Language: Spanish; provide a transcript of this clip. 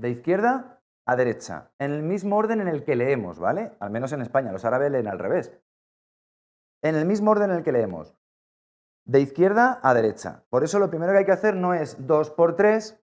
de izquierda a derecha, en el mismo orden en el que leemos, ¿vale? Al menos en España, los árabes leen al revés. En el mismo orden en el que leemos, de izquierda a derecha. Por eso lo primero que hay que hacer no es 2 por 3,